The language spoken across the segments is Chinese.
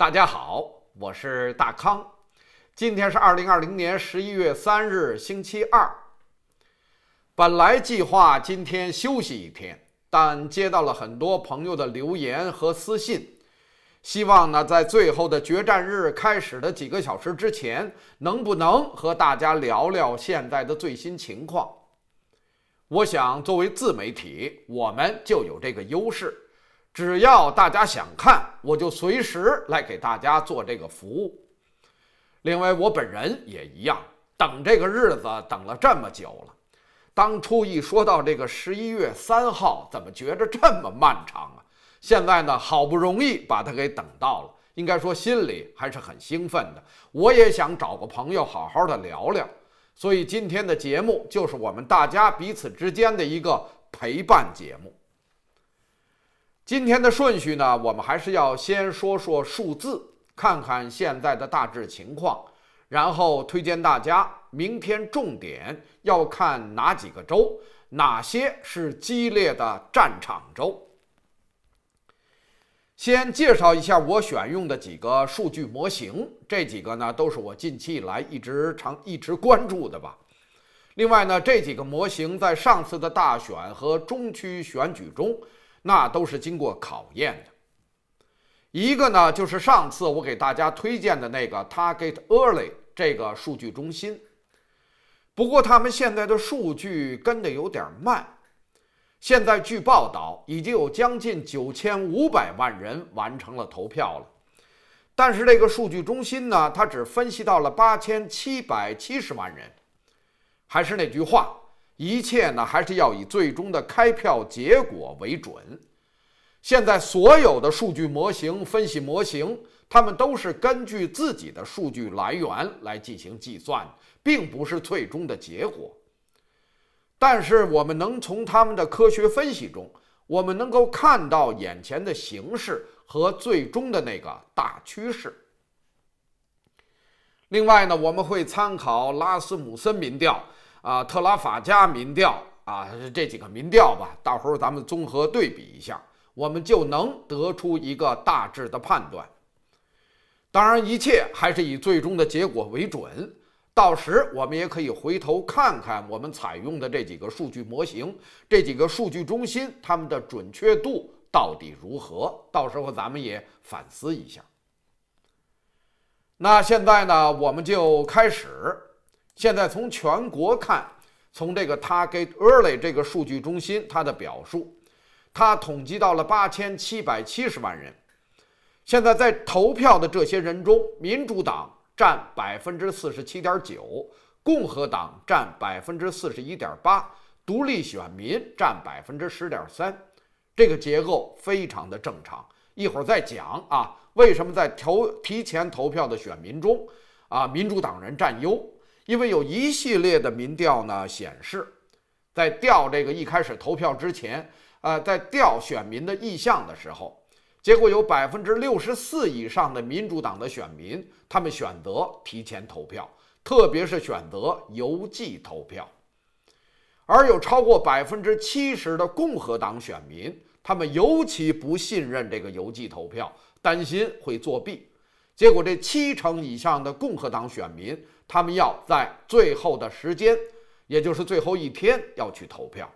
大家好，我是大康，今天是二零二零年十一月三日，星期二。本来计划今天休息一天，但接到了很多朋友的留言和私信，希望呢在最后的决战日开始的几个小时之前，能不能和大家聊聊现在的最新情况？我想，作为自媒体，我们就有这个优势。只要大家想看，我就随时来给大家做这个服务。另外，我本人也一样，等这个日子等了这么久了。当初一说到这个十一月三号，怎么觉着这么漫长啊？现在呢，好不容易把它给等到了，应该说心里还是很兴奋的。我也想找个朋友好好的聊聊，所以今天的节目就是我们大家彼此之间的一个陪伴节目。今天的顺序呢，我们还是要先说说数字，看看现在的大致情况，然后推荐大家明天重点要看哪几个州，哪些是激烈的战场州。先介绍一下我选用的几个数据模型，这几个呢都是我近期以来一直常一直关注的吧。另外呢，这几个模型在上次的大选和中区选举中。那都是经过考验的。一个呢，就是上次我给大家推荐的那个 Target Early 这个数据中心。不过他们现在的数据跟的有点慢。现在据报道，已经有将近九千五百万人完成了投票了。但是这个数据中心呢，它只分析到了八千七百七十万人。还是那句话。一切呢，还是要以最终的开票结果为准。现在所有的数据模型、分析模型，它们都是根据自己的数据来源来进行计算，并不是最终的结果。但是我们能从他们的科学分析中，我们能够看到眼前的形势和最终的那个大趋势。另外呢，我们会参考拉斯姆森民调。啊，特拉法加民调啊，这几个民调吧，到时候咱们综合对比一下，我们就能得出一个大致的判断。当然，一切还是以最终的结果为准。到时我们也可以回头看看我们采用的这几个数据模型、这几个数据中心，它们的准确度到底如何？到时候咱们也反思一下。那现在呢，我们就开始。现在从全国看，从这个 t a r g e t e Early 这个数据中心，它的表述，它统计到了八千七百七十万人。现在在投票的这些人中，民主党占百分之四十七点九，共和党占百分之四十一点八，独立选民占百分之十点三。这个结构非常的正常。一会儿再讲啊，为什么在投提前投票的选民中，啊，民主党人占优。因为有一系列的民调呢显示，在调这个一开始投票之前，呃，在调选民的意向的时候，结果有百分之六十四以上的民主党的选民，他们选择提前投票，特别是选择邮寄投票；而有超过百分之七十的共和党选民，他们尤其不信任这个邮寄投票，担心会作弊。结果，这七成以上的共和党选民。他们要在最后的时间，也就是最后一天要去投票。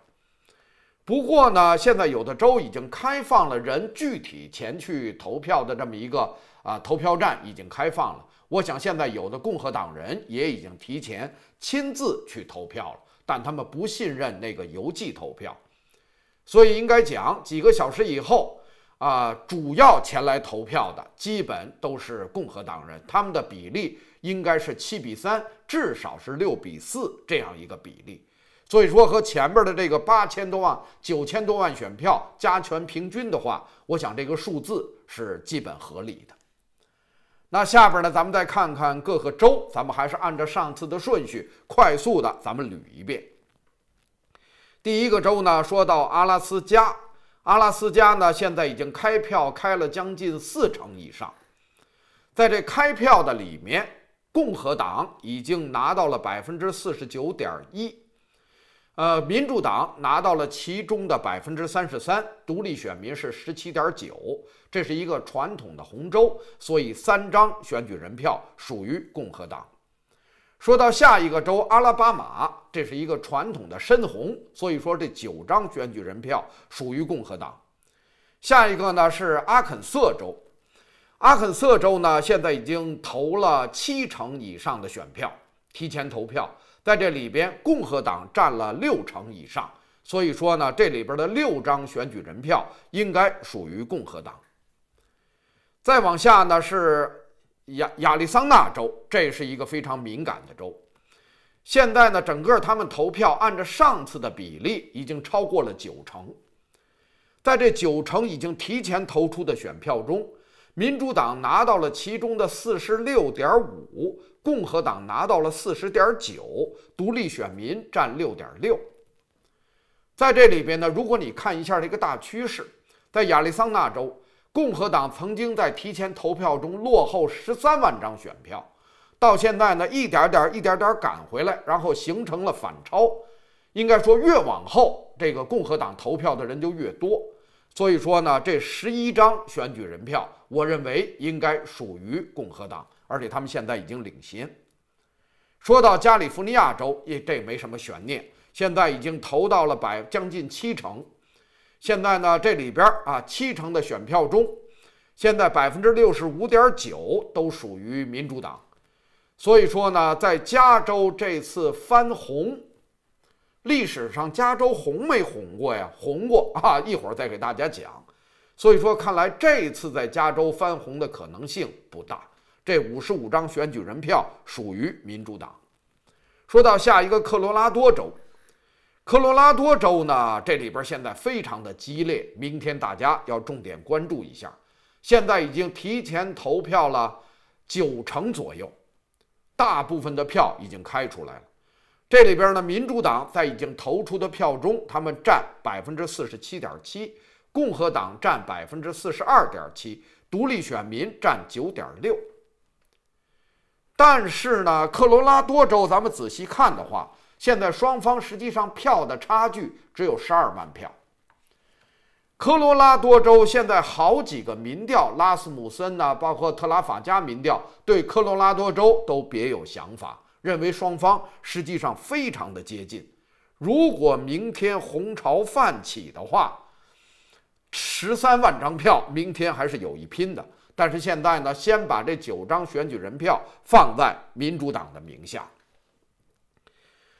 不过呢，现在有的州已经开放了人具体前去投票的这么一个啊投票站已经开放了。我想现在有的共和党人也已经提前亲自去投票了，但他们不信任那个邮寄投票，所以应该讲几个小时以后啊，主要前来投票的基本都是共和党人，他们的比例。应该是七比三，至少是六比四这样一个比例，所以说和前面的这个八千多万、九千多万选票加权平均的话，我想这个数字是基本合理的。那下边呢，咱们再看看各个州，咱们还是按照上次的顺序，快速的咱们捋一遍。第一个州呢，说到阿拉斯加，阿拉斯加呢现在已经开票开了将近四成以上，在这开票的里面。共和党已经拿到了百分之四十九点一，呃，民主党拿到了其中的百分之三十三，独立选民是十七点九，这是一个传统的红州，所以三张选举人票属于共和党。说到下一个州阿拉巴马，这是一个传统的深红，所以说这九张选举人票属于共和党。下一个呢是阿肯色州。阿肯色州呢，现在已经投了七成以上的选票，提前投票在这里边，共和党占了六成以上，所以说呢，这里边的六张选举人票应该属于共和党。再往下呢是亚亚利桑那州，这是一个非常敏感的州，现在呢，整个他们投票按照上次的比例已经超过了九成，在这九成已经提前投出的选票中。民主党拿到了其中的四十六点五，共和党拿到了四十点九，独立选民占六点六。在这里边呢，如果你看一下这个大趋势，在亚利桑那州，共和党曾经在提前投票中落后十三万张选票，到现在呢，一点点一点点赶回来，然后形成了反超。应该说，越往后，这个共和党投票的人就越多。所以说呢，这十一张选举人票，我认为应该属于共和党，而且他们现在已经领先。说到加利福尼亚州，也这没什么悬念，现在已经投到了百将近七成。现在呢，这里边儿啊，七成的选票中，现在百分之六十五点九都属于民主党。所以说呢，在加州这次翻红。历史上加州红没红过呀？红过啊！一会儿再给大家讲。所以说，看来这次在加州翻红的可能性不大。这五十五张选举人票属于民主党。说到下一个科罗拉多州，科罗拉多州呢，这里边现在非常的激烈，明天大家要重点关注一下。现在已经提前投票了九成左右，大部分的票已经开出来了。这里边呢，民主党在已经投出的票中，他们占百分之四十七点七，共和党占百分之四十二点七，独立选民占九点六。但是呢，科罗拉多州，咱们仔细看的话，现在双方实际上票的差距只有十二万票。科罗拉多州现在好几个民调，拉斯姆森呐，包括特拉法加民调，对科罗拉多州都别有想法。认为双方实际上非常的接近，如果明天红潮泛起的话，十三万张票明天还是有一拼的。但是现在呢，先把这九张选举人票放在民主党的名下。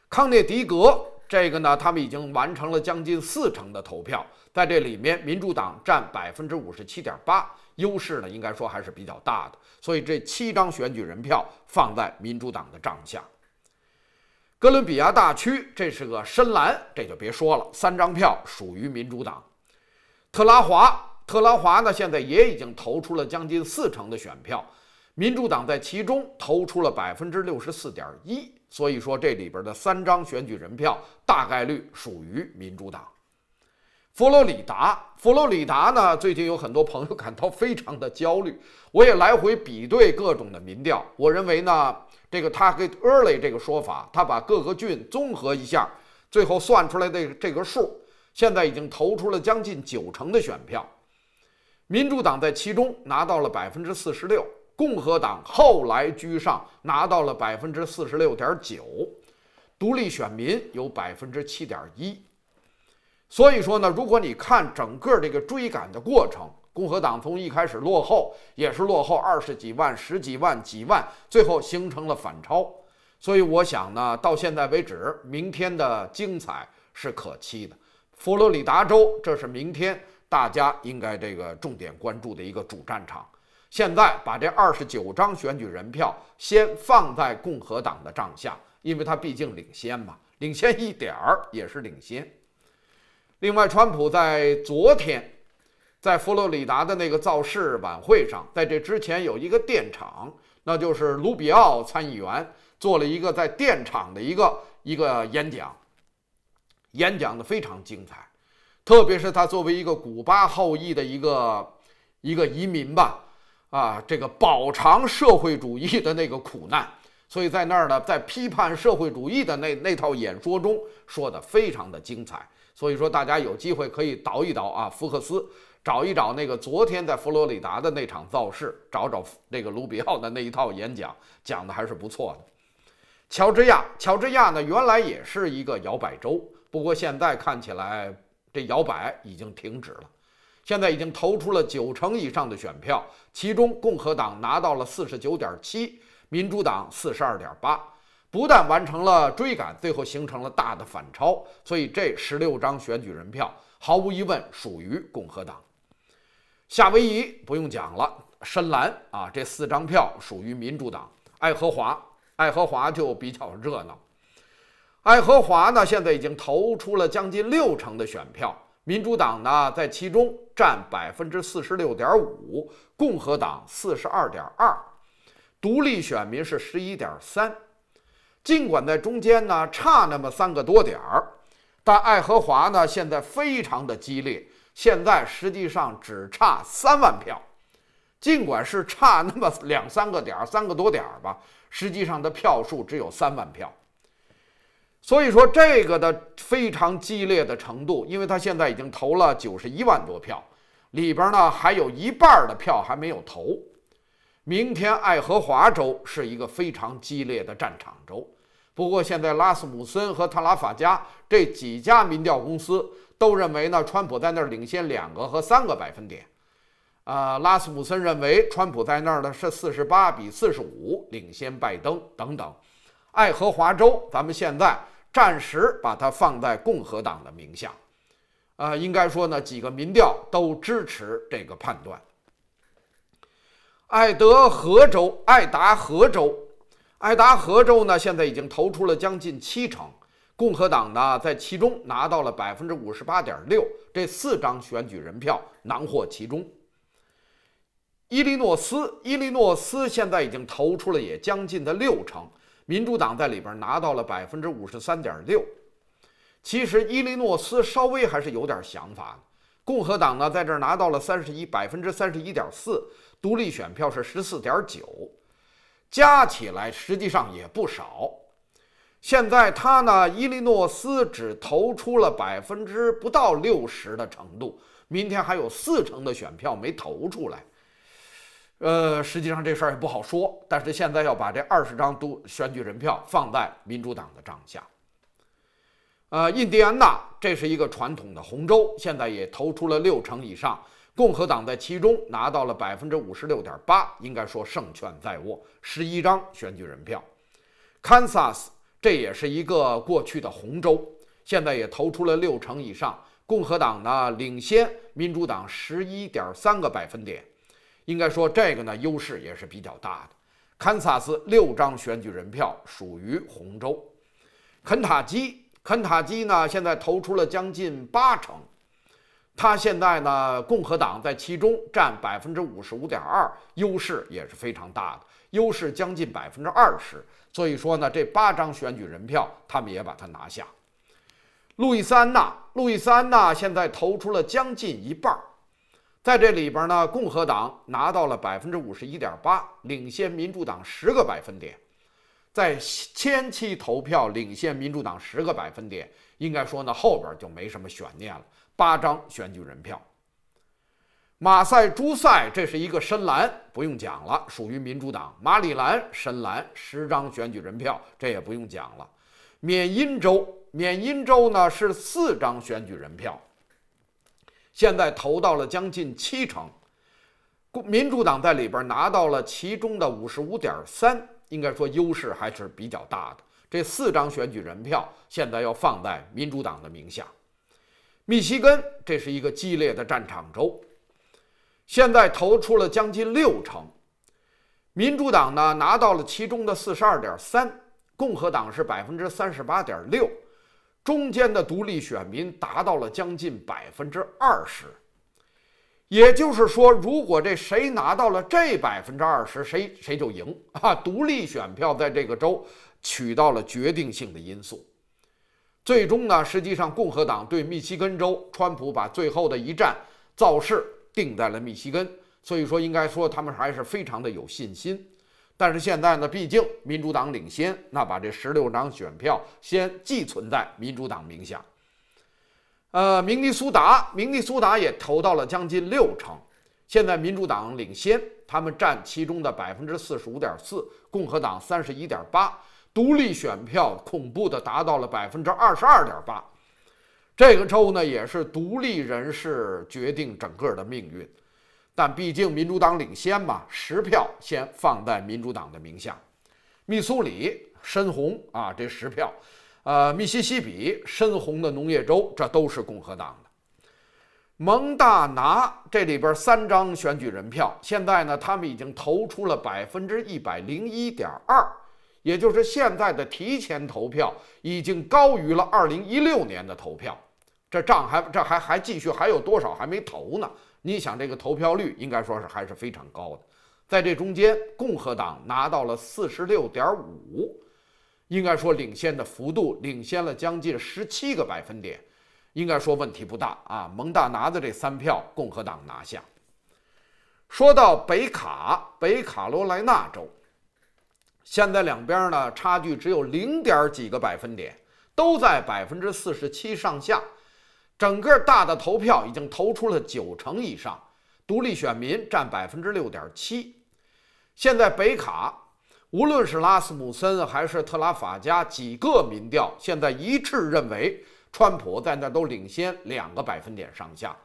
康涅狄格这个呢，他们已经完成了将近四成的投票，在这里面，民主党占百分之五十七点八，优势呢应该说还是比较大的。所以这七张选举人票放在民主党的账下。哥伦比亚大区，这是个深蓝，这就别说了，三张票属于民主党。特拉华，特拉华呢，现在也已经投出了将近四成的选票，民主党在其中投出了百分之六十四点一，所以说这里边的三张选举人票大概率属于民主党。佛罗里达，佛罗里达呢？最近有很多朋友感到非常的焦虑。我也来回比对各种的民调，我认为呢，这个他跟 Early 这个说法，他把各个郡综合一下，最后算出来的这个数，现在已经投出了将近九成的选票。民主党在其中拿到了百分之四十六，共和党后来居上拿到了百分之四十六点九，独立选民有百分之七点一。所以说呢，如果你看整个这个追赶的过程，共和党从一开始落后，也是落后二十几万、十几万、几万，最后形成了反超。所以我想呢，到现在为止，明天的精彩是可期的。佛罗里达州，这是明天大家应该这个重点关注的一个主战场。现在把这二十九张选举人票先放在共和党的帐下，因为他毕竟领先嘛，领先一点儿也是领先。另外，川普在昨天在佛罗里达的那个造势晚会上，在这之前有一个电厂，那就是卢比奥参议员做了一个在电厂的一个一个演讲，演讲的非常精彩，特别是他作为一个古巴后裔的一个一个移民吧，啊，这个饱尝社会主义的那个苦难，所以在那儿呢，在批判社会主义的那那套演说中，说的非常的精彩。所以说，大家有机会可以倒一倒啊，福克斯，找一找那个昨天在佛罗里达的那场造势，找找那个卢比奥的那一套演讲，讲的还是不错的。乔治亚，乔治亚呢，原来也是一个摇摆州，不过现在看起来这摇摆已经停止了，现在已经投出了九成以上的选票，其中共和党拿到了四十九点七，民主党四十二点八。不但完成了追赶，最后形成了大的反超，所以这十六张选举人票毫无疑问属于共和党。夏威夷不用讲了，深蓝啊，这四张票属于民主党。爱荷华，爱荷华就比较热闹。爱荷华呢，现在已经投出了将近六成的选票，民主党呢在其中占百分之四十六点五，共和党四十二点二，独立选民是十一点三。尽管在中间呢差那么三个多点儿，但爱荷华呢现在非常的激烈，现在实际上只差三万票，尽管是差那么两三个点儿、三个多点儿吧，实际上的票数只有三万票。所以说这个的非常激烈的程度，因为他现在已经投了九十一万多票，里边呢还有一半的票还没有投。明天爱荷华州是一个非常激烈的战场州。不过现在，拉斯姆森和特拉法加这几家民调公司都认为呢，川普在那儿领先两个和三个百分点。啊，拉斯姆森认为川普在那儿呢是四十八比四十五领先拜登等等。爱荷华州，咱们现在暂时把它放在共和党的名下。啊，应该说呢，几个民调都支持这个判断。爱德荷州，爱达荷州。爱达荷州呢，现在已经投出了将近七成，共和党呢在其中拿到了百分之五十八点六，这四张选举人票囊获其中。伊利诺斯，伊利诺斯现在已经投出了也将近的六成，民主党在里边拿到了百分之五十三点六。其实伊利诺斯稍微还是有点想法，共和党呢在这儿拿到了三十一百分之三十一点四，独立选票是十四点九。加起来实际上也不少。现在他呢，伊利诺斯只投出了百分之不到六十的程度，明天还有四成的选票没投出来。呃，实际上这事儿也不好说，但是现在要把这二十张都选举人票放在民主党的账下。呃，印第安纳这是一个传统的红州，现在也投出了六成以上。共和党在其中拿到了百分之五十六点八，应该说胜券在握。十一张选举人票，堪萨斯这也是一个过去的红州，现在也投出了六成以上。共和党呢领先民主党十一点三个百分点，应该说这个呢优势也是比较大的。堪萨斯六张选举人票属于红州。肯塔基，肯塔基呢现在投出了将近八成。他现在呢？共和党在其中占百分之五十五点二，优势也是非常大的，优势将近百分之二十。所以说呢，这八张选举人票他们也把它拿下。路易斯安娜，路易斯安娜现在投出了将近一半儿，在这里边呢，共和党拿到了百分之五十一点八，领先民主党十个百分点，在前期投票领先民主党十个百分点，应该说呢，后边就没什么悬念了。八张选举人票，马赛诸塞，这是一个深蓝，不用讲了，属于民主党。马里兰深蓝，十张选举人票，这也不用讲了。缅因州，缅因州呢是四张选举人票，现在投到了将近七成，民主党在里边拿到了其中的五十五点三，应该说优势还是比较大的。这四张选举人票现在要放在民主党的名下。密西根，这是一个激烈的战场州，现在投出了将近六成，民主党呢拿到了其中的四十二点三，共和党是百分之三十八点六，中间的独立选民达到了将近百分之二十，也就是说，如果这谁拿到了这百分之二十，谁谁就赢啊！独立选票在这个州取到了决定性的因素。最终呢，实际上共和党对密西根州，川普把最后的一战造势定在了密西根，所以说应该说他们还是非常的有信心。但是现在呢，毕竟民主党领先，那把这十六张选票先寄存在民主党名下。呃，明尼苏达，明尼苏达也投到了将近六成，现在民主党领先，他们占其中的百分之四十五点四，共和党三十一点八。独立选票恐怖的达到了百分之二十二点八，这个州呢也是独立人士决定整个的命运，但毕竟民主党领先嘛，十票先放在民主党的名下。密苏里深红啊，这十票，呃，密西西比深红的农业州，这都是共和党的。蒙大拿这里边三张选举人票，现在呢他们已经投出了百分之一百零一点二。也就是现在的提前投票已经高于了二零一六年的投票，这账还这还还继续还有多少还没投呢？你想这个投票率应该说是还是非常高的，在这中间共和党拿到了四十六点五，应该说领先的幅度领先了将近十七个百分点，应该说问题不大啊。蒙大拿的这三票共和党拿下。说到北卡，北卡罗来纳州。现在两边呢差距只有零点几个百分点，都在百分之四十七上下。整个大的投票已经投出了九成以上，独立选民占百分之六点七。现在北卡无论是拉斯姆森还是特拉法加几个民调，现在一致认为川普在那都领先两个百分点上下。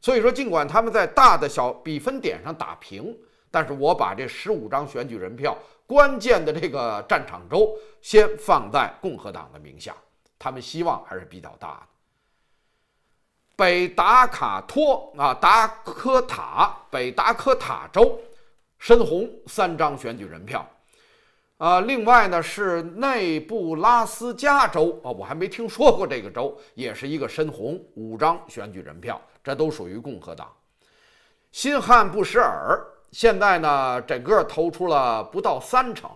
所以说，尽管他们在大的小比分点上打平。但是我把这十五张选举人票，关键的这个战场州先放在共和党的名下，他们希望还是比较大的。北达卡托啊，达科塔，北达科塔州，深红三张选举人票，啊，另外呢是内布拉斯加州啊，我还没听说过这个州，也是一个深红，五张选举人票，这都属于共和党。新罕布什尔。现在呢，整个投出了不到三成，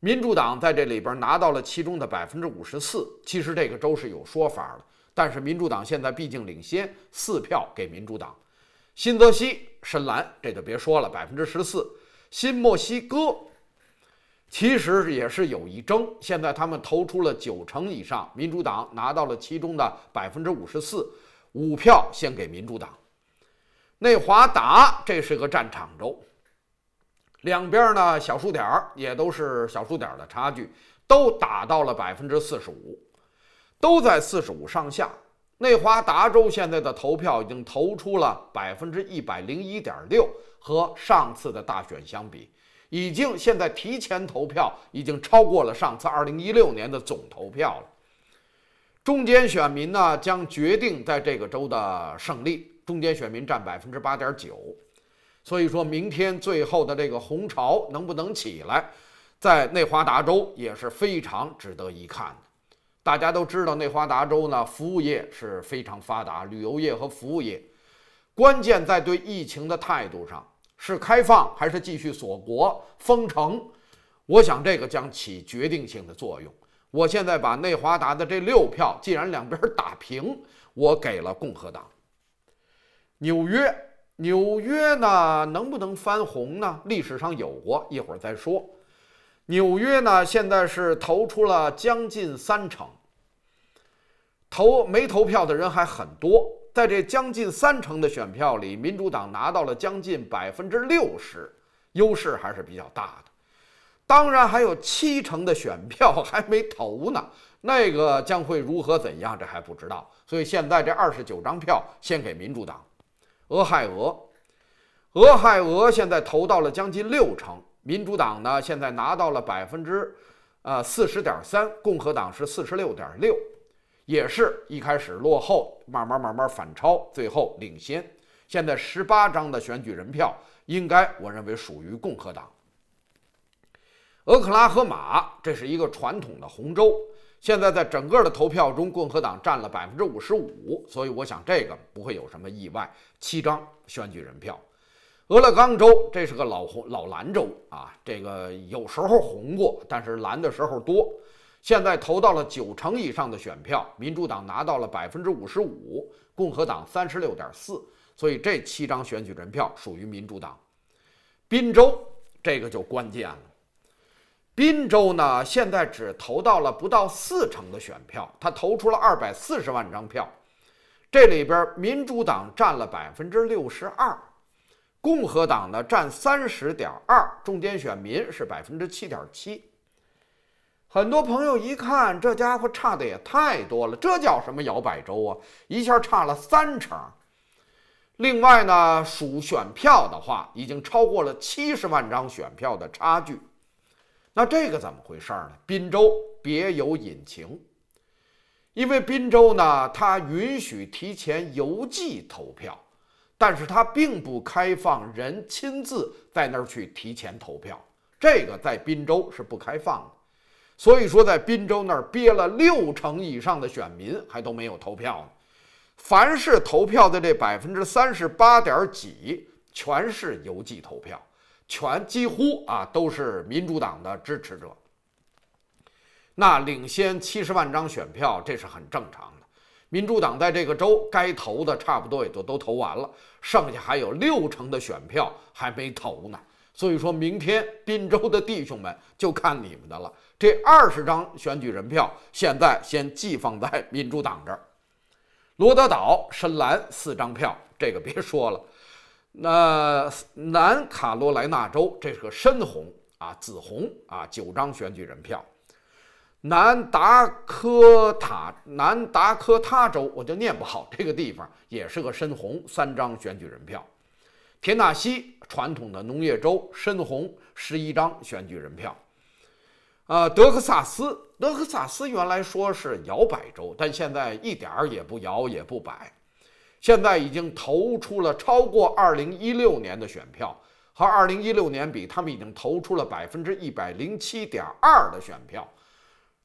民主党在这里边拿到了其中的百分之五十四。其实这个州是有说法的，但是民主党现在毕竟领先四票给民主党。新泽西深蓝这就别说了，百分之十四。新墨西哥其实也是有一争，现在他们投出了九成以上，民主党拿到了其中的百分之五十四，五票先给民主党。内华达，这是个战场州，两边呢小数点儿也都是小数点儿的差距，都打到了百分之四十五，都在四十五上下。内华达州现在的投票已经投出了百分之一百零一点六，和上次的大选相比，已经现在提前投票已经超过了上次二零一六年的总投票了。中间选民呢将决定在这个州的胜利。中间选民占百分之八点九，所以说明天最后的这个红潮能不能起来，在内华达州也是非常值得一看的。大家都知道，内华达州呢，服务业是非常发达，旅游业和服务业。关键在对疫情的态度上，是开放还是继续锁国封城？我想这个将起决定性的作用。我现在把内华达的这六票，既然两边打平，我给了共和党。纽约，纽约呢，能不能翻红呢？历史上有过，一会儿再说。纽约呢，现在是投出了将近三成，投没投票的人还很多，在这将近三成的选票里，民主党拿到了将近百分之六十，优势还是比较大的。当然还有七成的选票 还没投呢，那个将会如何怎样，这还不知道。所以现在这二十九张票先给民主党。俄亥俄，俄亥俄现在投到了将近六成，民主党呢现在拿到了百分之，呃，四十点三，共和党是四十六点六，也是一开始落后，慢慢慢慢反超，最后领先。现在十八张的选举人票，应该我认为属于共和党。俄克拉荷马，这是一个传统的红州。现在在整个的投票中，共和党占了百分之五十五，所以我想这个不会有什么意外。七张选举人票，俄勒冈州这是个老红老蓝州啊，这个有时候红过，但是蓝的时候多。现在投到了九成以上的选票，民主党拿到了百分之五十五，共和党三十六点四，所以这七张选举人票属于民主党。滨州这个就关键了。滨州呢，现在只投到了不到四成的选票，他投出了二百四十万张票，这里边民主党占了百分之六十二，共和党呢占三十点二，中间选民是百分之七点七。很多朋友一看，这家伙差的也太多了，这叫什么摇摆州啊？一下差了三成。另外呢，数选票的话，已经超过了七十万张选票的差距。那这个怎么回事儿呢？滨州别有隐情，因为滨州呢，它允许提前邮寄投票，但是它并不开放人亲自在那儿去提前投票，这个在滨州是不开放的。所以说，在滨州那儿憋了六成以上的选民还都没有投票呢。凡是投票的这百分之三十八点几，全是邮寄投票。全几乎啊都是民主党的支持者，那领先七十万张选票，这是很正常的。民主党在这个州该投的差不多也都都投完了，剩下还有六成的选票还没投呢。所以说明天滨州的弟兄们就看你们的了。这二十张选举人票现在先寄放在民主党这儿。罗德岛深蓝四张票，这个别说了。那南卡罗来纳州这是个深红啊，紫红啊，九张选举人票。南达科塔南达科他州我就念不好，这个地方也是个深红，三张选举人票。田纳西传统的农业州深红，十一张选举人票。啊，德克萨斯德克萨斯原来说是摇摆州，但现在一点儿也不摇也不摆。现在已经投出了超过二零一六年的选票，和二零一六年比，他们已经投出了百分之一百零七点二的选票，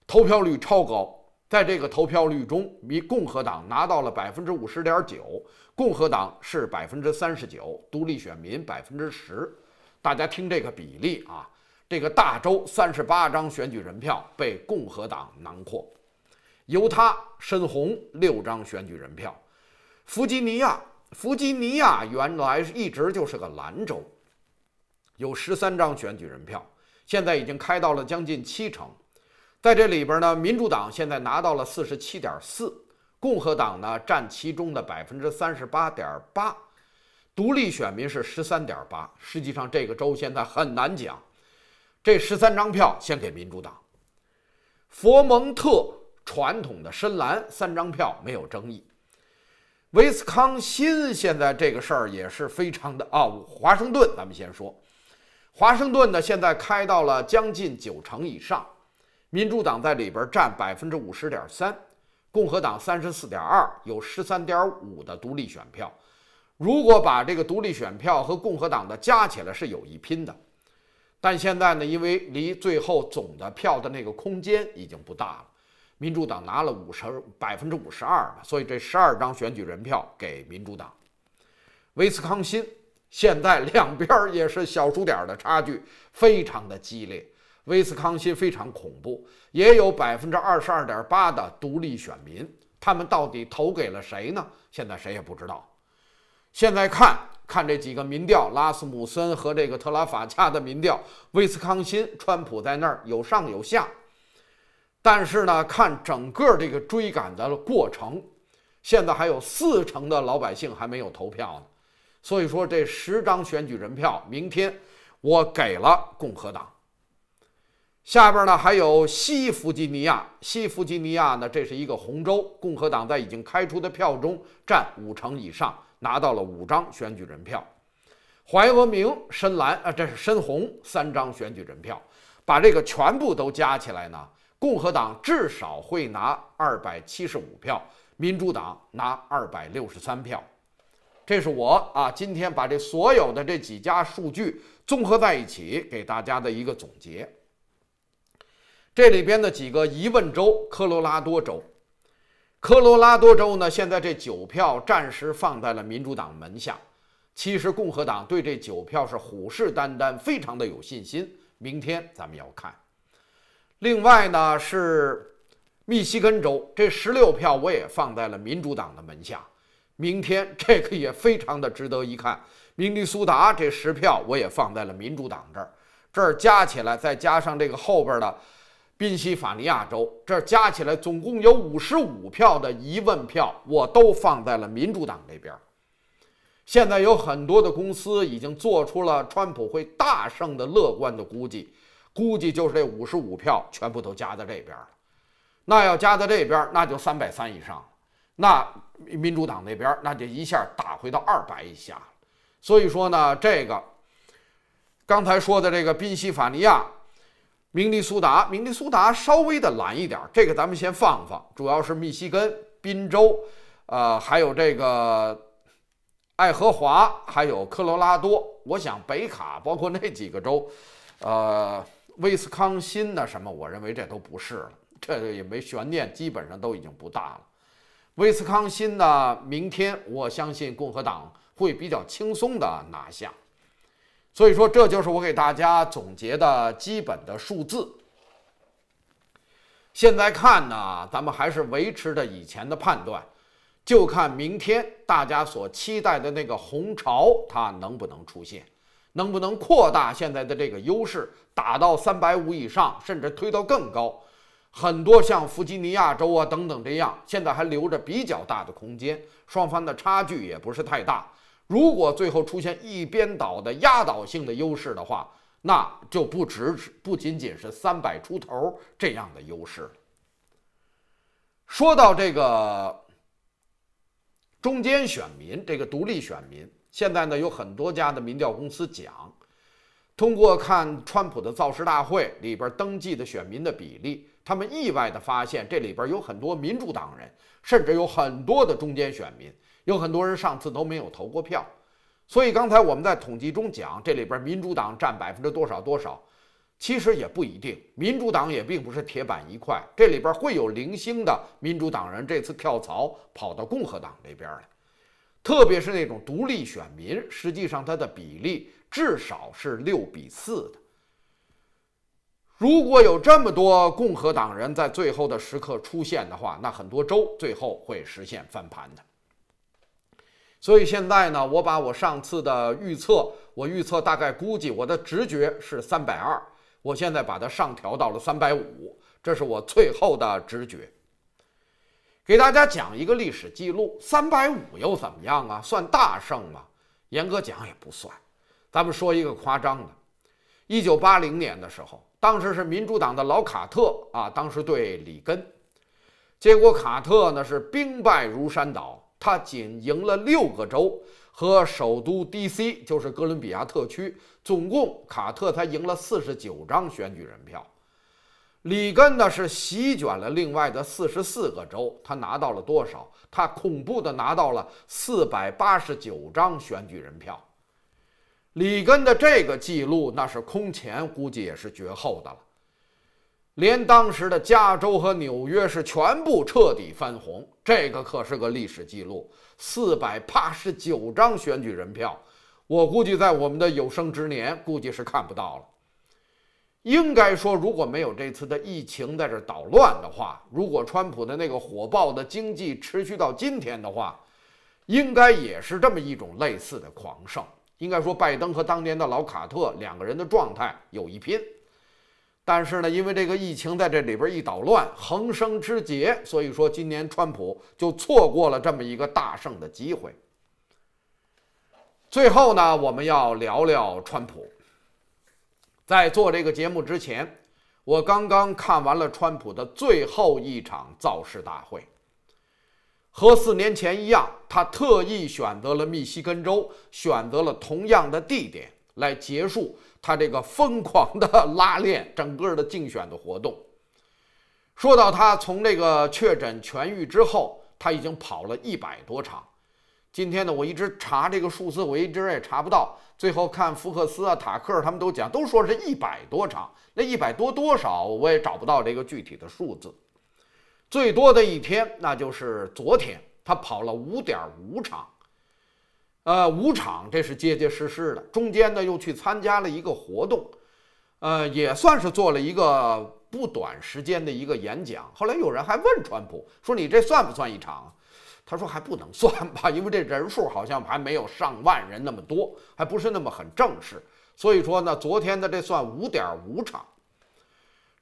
投票率超高。在这个投票率中，比共和党拿到了百分之五十点九，共和党是百分之三十九，独立选民百分之十。大家听这个比例啊，这个大州三十八张选举人票被共和党囊括，犹他深红六张选举人票。弗吉尼亚，弗吉尼亚原来一直就是个兰州，有十三张选举人票，现在已经开到了将近七成，在这里边呢，民主党现在拿到了四十七点四，共和党呢占其中的百分之三十八点八，独立选民是十三点八。实际上，这个州现在很难讲，这十三张票先给民主党。佛蒙特传统的深蓝，三张票没有争议。威斯康辛现在这个事儿也是非常的啊。华盛顿，咱们先说华盛顿呢，现在开到了将近九成以上，民主党在里边占百分之五十点三，共和党三十四点二，有十三点五的独立选票。如果把这个独立选票和共和党的加起来是有一拼的，但现在呢，因为离最后总的票的那个空间已经不大了。民主党拿了五十百分之五十二嘛，所以这十二张选举人票给民主党。威斯康辛现在两边儿也是小数点的差距，非常的激烈。威斯康辛非常恐怖，也有百分之二十二点八的独立选民，他们到底投给了谁呢？现在谁也不知道。现在看看这几个民调，拉斯姆森和这个特拉法加的民调，威斯康辛，川普在那儿有上有下。但是呢，看整个这个追赶的过程，现在还有四成的老百姓还没有投票呢。所以说，这十张选举人票，明天我给了共和党。下边呢还有西弗吉尼亚，西弗吉尼亚呢这是一个红州，共和党在已经开出的票中占五成以上，拿到了五张选举人票。怀俄明深蓝啊，这是深红，三张选举人票，把这个全部都加起来呢。共和党至少会拿二百七十五票，民主党拿二百六十三票。这是我啊，今天把这所有的这几家数据综合在一起给大家的一个总结。这里边的几个疑问州，科罗拉多州，科罗拉多州呢，现在这九票暂时放在了民主党门下。其实共和党对这九票是虎视眈眈，非常的有信心。明天咱们要看。另外呢是密西根州这十六票我也放在了民主党的门下，明天 这个也非常的值得一看。明尼苏达这十票我也放在了民主党这儿，这儿加起来再加上这个后边的宾夕法尼亚州，这儿加起来总共有五十五票的疑问票，我都放在了民主党这边。现在有很多的公司已经做出了川普会大胜的乐观的估计。估计就是这五十五票全部都加在这边了，那要加在这边，那就三百三以上那民主党那边，那就一下打回到二百以下所以说呢，这个刚才说的这个宾夕法尼亚、明尼苏达、明尼苏达稍微的蓝一点，这个咱们先放放。主要是密西根、宾州，呃，还有这个爱荷华，还有科罗拉多。我想北卡包括那几个州，呃。威斯康辛的什么？我认为这都不是了，这也没悬念，基本上都已经不大了。威斯康辛呢，明天我相信共和党会比较轻松的拿下。所以说，这就是我给大家总结的基本的数字。现在看呢，咱们还是维持着以前的判断，就看明天大家所期待的那个红潮它能不能出现。能不能扩大现在的这个优势，打到三百五以上，甚至推到更高？很多像弗吉尼亚州啊等等这样，现在还留着比较大的空间，双方的差距也不是太大。如果最后出现一边倒的压倒性的优势的话，那就不止不仅仅是三百出头这样的优势。说到这个中间选民，这个独立选民。现在呢，有很多家的民调公司讲，通过看川普的造势大会里边登记的选民的比例，他们意外的发现这里边有很多民主党人，甚至有很多的中间选民，有很多人上次都没有投过票。所以刚才我们在统计中讲，这里边民主党占百分之多少多少，其实也不一定，民主党也并不是铁板一块，这里边会有零星的民主党人这次跳槽跑到共和党那边来。特别是那种独立选民，实际上它的比例至少是六比四的。如果有这么多共和党人在最后的时刻出现的话，那很多州最后会实现翻盘的。所以现在呢，我把我上次的预测，我预测大概估计，我的直觉是三百二，我现在把它上调到了三百五，这是我最后的直觉。给大家讲一个历史记录，三百五又怎么样啊？算大胜吗？严格讲也不算。咱们说一个夸张的，一九八零年的时候，当时是民主党的老卡特啊，当时对里根，结果卡特呢是兵败如山倒，他仅赢了六个州和首都 DC，就是哥伦比亚特区，总共卡特他赢了四十九张选举人票。里根呢是席卷了另外的四十四个州，他拿到了多少？他恐怖的拿到了四百八十九张选举人票。里根的这个记录那是空前，估计也是绝后的了。连当时的加州和纽约是全部彻底翻红，这个可是个历史记录，四百八十九张选举人票，我估计在我们的有生之年，估计是看不到了。应该说，如果没有这次的疫情在这捣乱的话，如果川普的那个火爆的经济持续到今天的话，应该也是这么一种类似的狂胜。应该说，拜登和当年的老卡特两个人的状态有一拼，但是呢，因为这个疫情在这里边一捣乱，横生枝节，所以说今年川普就错过了这么一个大胜的机会。最后呢，我们要聊聊川普。在做这个节目之前，我刚刚看完了川普的最后一场造势大会。和四年前一样，他特意选择了密西根州，选择了同样的地点来结束他这个疯狂的拉链整个的竞选的活动。说到他从这个确诊痊愈之后，他已经跑了一百多场。今天呢，我一直查这个数字，我一直也查不到。最后看福克斯啊、塔克他们都讲，都说是一百多场。那一百多多少，我也找不到这个具体的数字。最多的一天，那就是昨天，他跑了五点五场。呃，五场这是结结实实的。中间呢，又去参加了一个活动，呃，也算是做了一个不短时间的一个演讲。后来有人还问川普说：“你这算不算一场？”他说还不能算吧，因为这人数好像还没有上万人那么多，还不是那么很正式。所以说呢，昨天的这算五点五场，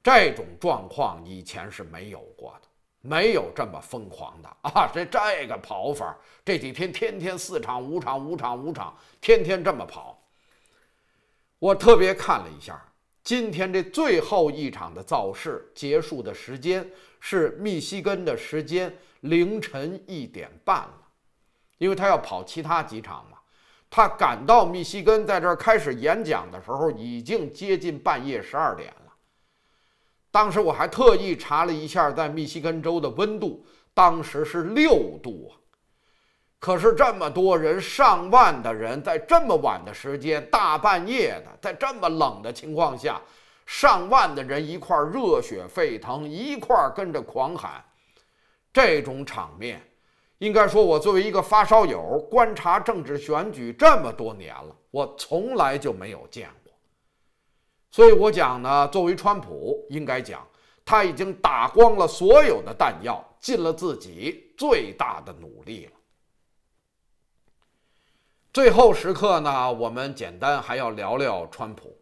这种状况以前是没有过的，没有这么疯狂的啊！这这个跑法，这几天天天四场、五场、五场、五场，天天这么跑。我特别看了一下，今天这最后一场的造势结束的时间是密西根的时间。凌晨一点半了，因为他要跑其他几场嘛。他赶到密西根，在这儿开始演讲的时候，已经接近半夜十二点了。当时我还特意查了一下，在密西根州的温度，当时是六度啊。可是这么多人，上万的人，在这么晚的时间，大半夜的，在这么冷的情况下，上万的人一块儿热血沸腾，一块儿跟着狂喊。这种场面，应该说，我作为一个发烧友，观察政治选举这么多年了，我从来就没有见过。所以，我讲呢，作为川普，应该讲，他已经打光了所有的弹药，尽了自己最大的努力了。最后时刻呢，我们简单还要聊聊川普。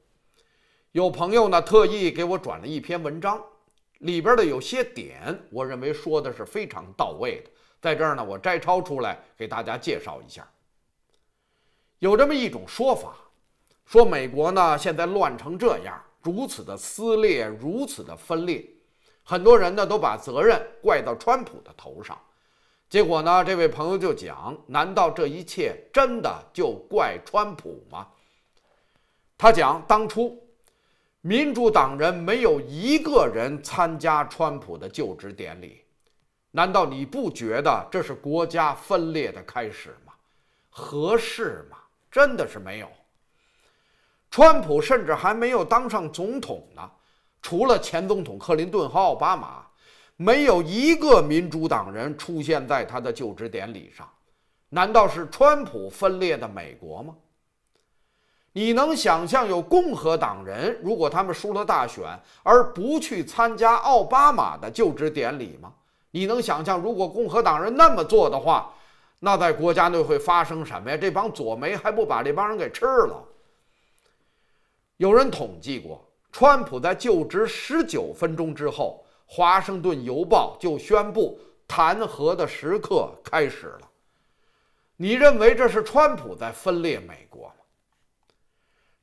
有朋友呢，特意给我转了一篇文章。里边的有些点，我认为说的是非常到位的。在这儿呢，我摘抄出来给大家介绍一下。有这么一种说法，说美国呢现在乱成这样，如此的撕裂，如此的分裂，很多人呢都把责任怪到川普的头上。结果呢，这位朋友就讲：难道这一切真的就怪川普吗？他讲当初。民主党人没有一个人参加川普的就职典礼，难道你不觉得这是国家分裂的开始吗？合适吗？真的是没有。川普甚至还没有当上总统呢，除了前总统克林顿和奥巴马，没有一个民主党人出现在他的就职典礼上，难道是川普分裂的美国吗？你能想象有共和党人如果他们输了大选而不去参加奥巴马的就职典礼吗？你能想象如果共和党人那么做的话，那在国家内会发生什么呀？这帮左媒还不把这帮人给吃了？有人统计过，川普在就职十九分钟之后，《华盛顿邮报》就宣布弹劾的时刻开始了。你认为这是川普在分裂美国？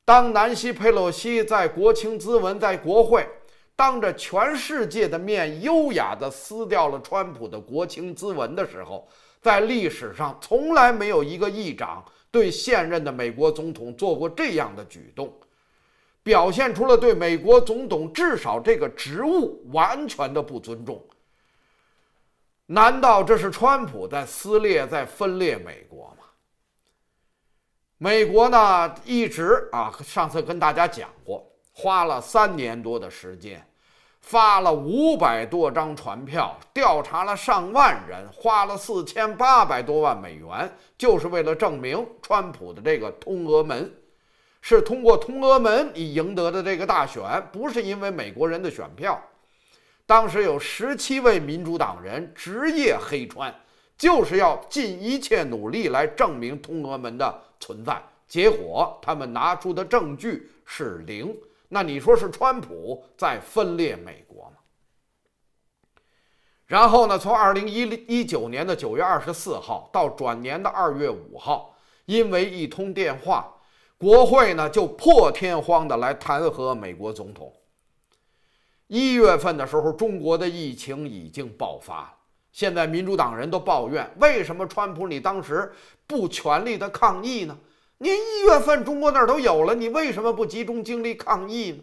当南希·佩洛西在国情咨文在国会当着全世界的面优雅地撕掉了川普的国情咨文的时候，在历史上从来没有一个议长对现任的美国总统做过这样的举动，表现出了对美国总统至少这个职务完全的不尊重。难道这是川普在撕裂、在分裂美国？美国呢，一直啊，上次跟大家讲过，花了三年多的时间，发了五百多张船票，调查了上万人，花了四千八百多万美元，就是为了证明川普的这个通俄门，是通过通俄门以赢得的这个大选，不是因为美国人的选票。当时有十七位民主党人职业黑川，就是要尽一切努力来证明通俄门的。存在，结果他们拿出的证据是零，那你说是川普在分裂美国吗？然后呢，从二零一一九年的九月二十四号到转年的二月五号，因为一通电话，国会呢就破天荒的来弹劾美国总统。一月份的时候，中国的疫情已经爆发了。现在民主党人都抱怨，为什么川普你当时不全力的抗议呢？您一月份中国那儿都有了，你为什么不集中精力抗议呢？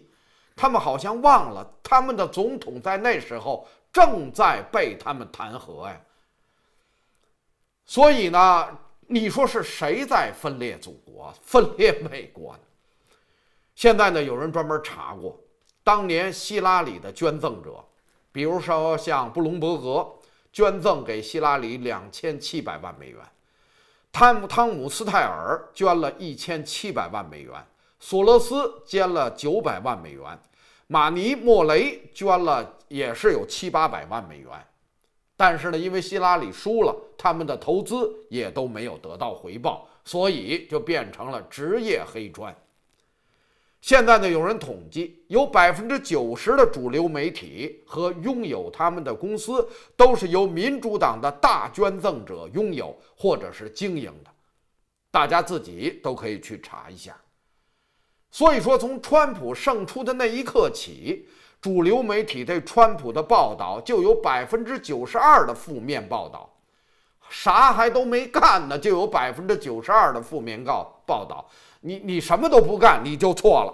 他们好像忘了，他们的总统在那时候正在被他们弹劾呀。所以呢，你说是谁在分裂祖国、分裂美国呢？现在呢，有人专门查过，当年希拉里的捐赠者，比如说像布隆伯格。捐赠给希拉里两千七百万美元，汤姆汤姆斯泰尔捐了一千七百万美元，索罗斯捐了九百万美元，马尼莫雷捐了也是有七八百万美元，但是呢，因为希拉里输了，他们的投资也都没有得到回报，所以就变成了职业黑砖。现在呢，有人统计，有百分之九十的主流媒体和拥有他们的公司，都是由民主党的大捐赠者拥有或者是经营的，大家自己都可以去查一下。所以说，从川普胜出的那一刻起，主流媒体对川普的报道就有百分之九十二的负面报道，啥还都没干呢，就有百分之九十二的负面告报道。你你什么都不干，你就错了。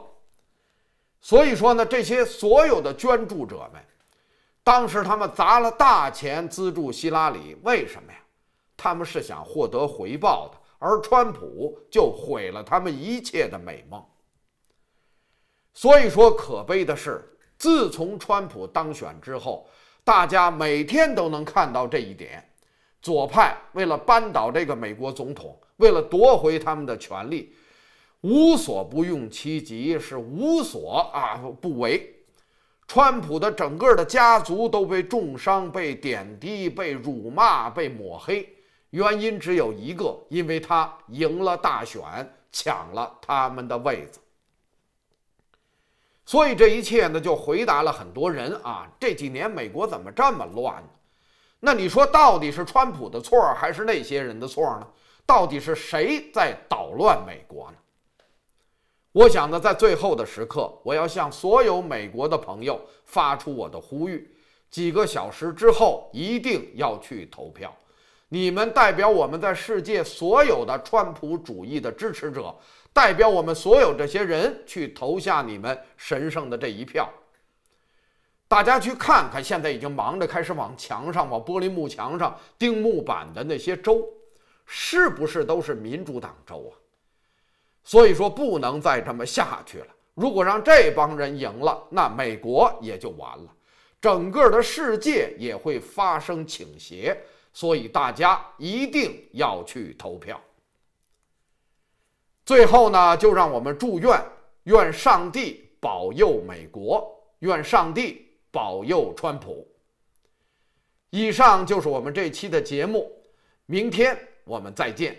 所以说呢，这些所有的捐助者们，当时他们砸了大钱资助希拉里，为什么呀？他们是想获得回报的，而川普就毁了他们一切的美梦。所以说，可悲的是，自从川普当选之后，大家每天都能看到这一点：左派为了扳倒这个美国总统，为了夺回他们的权利，无所不用其极，是无所啊不为。川普的整个的家族都被重伤、被贬低、被辱骂、被抹黑，原因只有一个，因为他赢了大选，抢了他们的位子。所以这一切呢，就回答了很多人啊：这几年美国怎么这么乱？那你说到底是川普的错还是那些人的错呢？到底是谁在捣乱美国呢？我想呢，在最后的时刻，我要向所有美国的朋友发出我的呼吁：几个小时之后一定要去投票。你们代表我们在世界所有的川普主义的支持者，代表我们所有这些人去投下你们神圣的这一票。大家去看看，现在已经忙着开始往墙上、往玻璃幕墙上钉木板的那些州，是不是都是民主党州啊？所以说不能再这么下去了。如果让这帮人赢了，那美国也就完了，整个的世界也会发生倾斜。所以大家一定要去投票。最后呢，就让我们祝愿，愿上帝保佑美国，愿上帝保佑川普。以上就是我们这期的节目，明天我们再见。